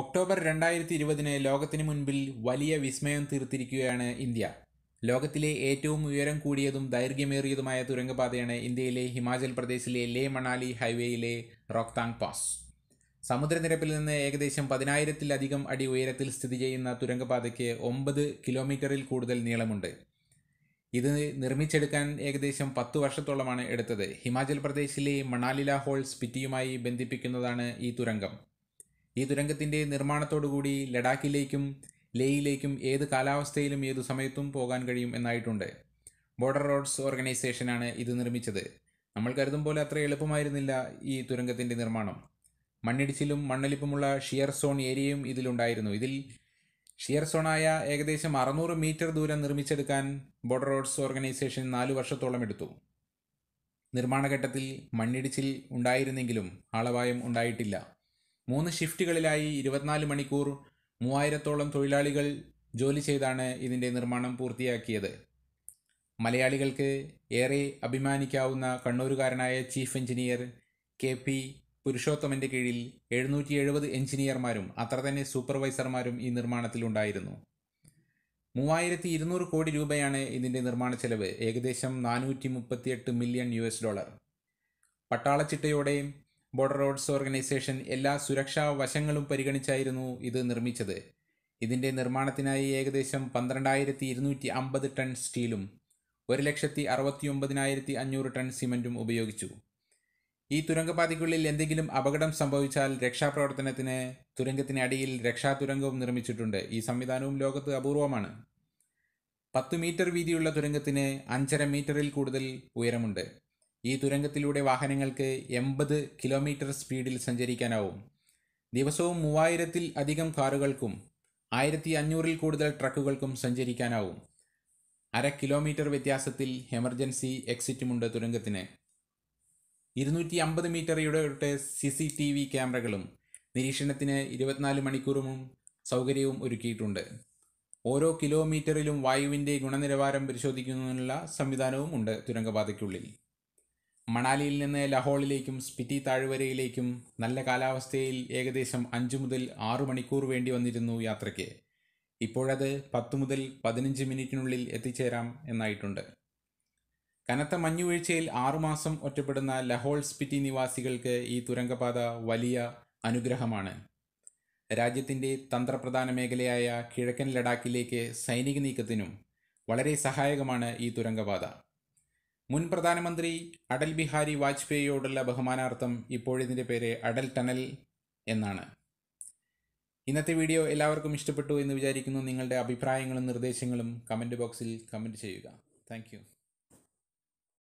October രണ്ടായിരത്തി ഇരുപതിന് ലോകത്തിന് മുൻപിൽ വലിയ വിസ്മയം തീർത്തിരിക്കുകയാണ് ഇന്ത്യ ലോകത്തിലെ ഏറ്റവും ഉയരം കൂടിയതും ദൈർഘ്യമേറിയതുമായ തുരങ്കപാതയാണ് ഇന്ത്യയിലെ ഹിമാചൽ പ്രദേശിലെ ലേ മണാലി ഹൈവേയിലെ റോക്താങ് പാസ് സമുദ്രനിരപ്പിൽ നിന്ന് ഏകദേശം പതിനായിരത്തിലധികം അടി ഉയരത്തിൽ സ്ഥിതി ചെയ്യുന്ന തുരങ്കപാതയ്ക്ക് ഒമ്പത് കിലോമീറ്ററിൽ കൂടുതൽ നീളമുണ്ട് ഇത് നിർമ്മിച്ചെടുക്കാൻ ഏകദേശം പത്ത് വർഷത്തോളമാണ് എടുത്തത് ഹിമാചൽ പ്രദേശിലെ മണാലില ഹോൾ സ്പിറ്റിയുമായി ബന്ധിപ്പിക്കുന്നതാണ് ഈ തുരങ്കം ഈ തുരങ്കത്തിൻ്റെ നിർമ്മാണത്തോടുകൂടി ലഡാക്കിലേക്കും ലേയിലേക്കും ഏത് കാലാവസ്ഥയിലും ഏതു സമയത്തും പോകാൻ കഴിയും എന്നായിട്ടുണ്ട് ബോർഡർ റോഡ്സ് ഓർഗനൈസേഷനാണ് ഇത് നിർമ്മിച്ചത് നമ്മൾ കരുതും പോലെ അത്ര എളുപ്പമായിരുന്നില്ല ഈ തുരങ്കത്തിൻ്റെ നിർമ്മാണം മണ്ണിടിച്ചിലും മണ്ണൊലിപ്പുമുള്ള ഷിയർ സോൺ ഏരിയയും ഇതിലുണ്ടായിരുന്നു ഇതിൽ ഷിയർ സോണായ ഏകദേശം അറുന്നൂറ് മീറ്റർ ദൂരം നിർമ്മിച്ചെടുക്കാൻ ബോർഡർ റോഡ്സ് ഓർഗനൈസേഷൻ നാലു വർഷത്തോളം എടുത്തു നിർമ്മാണഘട്ടത്തിൽ മണ്ണിടിച്ചിൽ ഉണ്ടായിരുന്നെങ്കിലും ആളപായം ഉണ്ടായിട്ടില്ല മൂന്ന് ഷിഫ്റ്റുകളിലായി ഇരുപത്തിനാല് മണിക്കൂർ മൂവായിരത്തോളം തൊഴിലാളികൾ ജോലി ചെയ്താണ് ഇതിൻ്റെ നിർമ്മാണം പൂർത്തിയാക്കിയത് മലയാളികൾക്ക് ഏറെ അഭിമാനിക്കാവുന്ന കണ്ണൂരുകാരനായ ചീഫ് എഞ്ചിനീയർ കെ പി പുരുഷോത്തമൻ്റെ കീഴിൽ എഴുന്നൂറ്റി എഴുപത് എഞ്ചിനീയർമാരും അത്ര തന്നെ സൂപ്പർവൈസർമാരും ഈ നിർമ്മാണത്തിലുണ്ടായിരുന്നു മൂവായിരത്തി ഇരുന്നൂറ് കോടി രൂപയാണ് ഇതിൻ്റെ നിർമ്മാണ ചെലവ് ഏകദേശം നാനൂറ്റി മുപ്പത്തിയെട്ട് മില്യൺ യു എസ് ഡോളർ പട്ടാളച്ചിട്ടയോടെയും ബോർഡർ റോഡ്സ് ഓർഗനൈസേഷൻ എല്ലാ സുരക്ഷാ വശങ്ങളും പരിഗണിച്ചായിരുന്നു ഇത് നിർമ്മിച്ചത് ഇതിൻ്റെ നിർമ്മാണത്തിനായി ഏകദേശം പന്ത്രണ്ടായിരത്തി ഇരുന്നൂറ്റി അമ്പത് ടൺ സ്റ്റീലും ഒരു ലക്ഷത്തി അറുപത്തി ഒമ്പതിനായിരത്തി അഞ്ഞൂറ് ടൺ സിമെൻറ്റും ഉപയോഗിച്ചു ഈ തുരങ്കപാതയ്ക്കുള്ളിൽ എന്തെങ്കിലും അപകടം സംഭവിച്ചാൽ രക്ഷാപ്രവർത്തനത്തിന് തുരങ്കത്തിന് അടിയിൽ രക്ഷാ തുരങ്കവും നിർമ്മിച്ചിട്ടുണ്ട് ഈ സംവിധാനവും ലോകത്ത് അപൂർവമാണ് പത്ത് മീറ്റർ വീതിയുള്ള തുരങ്കത്തിന് അഞ്ചര മീറ്ററിൽ കൂടുതൽ ഉയരമുണ്ട് ഈ തുരങ്കത്തിലൂടെ വാഹനങ്ങൾക്ക് എൺപത് കിലോമീറ്റർ സ്പീഡിൽ സഞ്ചരിക്കാനാവും ദിവസവും മൂവായിരത്തിൽ അധികം കാറുകൾക്കും ആയിരത്തി അഞ്ഞൂറിൽ കൂടുതൽ ട്രക്കുകൾക്കും സഞ്ചരിക്കാനാവും അര കിലോമീറ്റർ വ്യത്യാസത്തിൽ എമർജൻസി എക്സിറ്റുമുണ്ട് തുരങ്കത്തിന് ഇരുന്നൂറ്റി അമ്പത് മീറ്ററിയുടെ സി സി ടി വി ക്യാമറകളും നിരീക്ഷണത്തിന് ഇരുപത്തിനാല് മണിക്കൂറും സൗകര്യവും ഒരുക്കിയിട്ടുണ്ട് ഓരോ കിലോമീറ്ററിലും വായുവിൻ്റെ ഗുണനിലവാരം പരിശോധിക്കുന്നതിനുള്ള സംവിധാനവും ഉണ്ട് തുരങ്കപാതയ്ക്കുള്ളിൽ മണാലിയിൽ നിന്ന് ലഹോളിലേക്കും സ്പിറ്റി താഴ്വരയിലേക്കും നല്ല കാലാവസ്ഥയിൽ ഏകദേശം അഞ്ച് മുതൽ ആറു മണിക്കൂർ വേണ്ടി വന്നിരുന്നു യാത്രയ്ക്ക് ഇപ്പോഴത് പത്ത് മുതൽ പതിനഞ്ച് മിനിറ്റിനുള്ളിൽ എത്തിച്ചേരാം എന്നായിട്ടുണ്ട് കനത്ത മഞ്ഞുവീഴ്ചയിൽ ആറുമാസം ഒറ്റപ്പെടുന്ന ലഹോൾ സ്പിറ്റി നിവാസികൾക്ക് ഈ തുരങ്കപാത വലിയ അനുഗ്രഹമാണ് രാജ്യത്തിൻ്റെ തന്ത്രപ്രധാന മേഖലയായ കിഴക്കൻ ലഡാക്കിലേക്ക് സൈനിക നീക്കത്തിനും വളരെ സഹായകമാണ് ഈ തുരങ്കപാത മുൻ പ്രധാനമന്ത്രി അടൽ ബിഹാരി വാജ്പേയിയോടുള്ള ബഹുമാനാർത്ഥം ഇപ്പോഴിതിൻ്റെ പേര് അടൽ ടണൽ എന്നാണ് ഇന്നത്തെ വീഡിയോ എല്ലാവർക്കും ഇഷ്ടപ്പെട്ടു എന്ന് വിചാരിക്കുന്നു നിങ്ങളുടെ അഭിപ്രായങ്ങളും നിർദ്ദേശങ്ങളും കമൻറ്റ് ബോക്സിൽ കമൻറ്റ് ചെയ്യുക താങ്ക്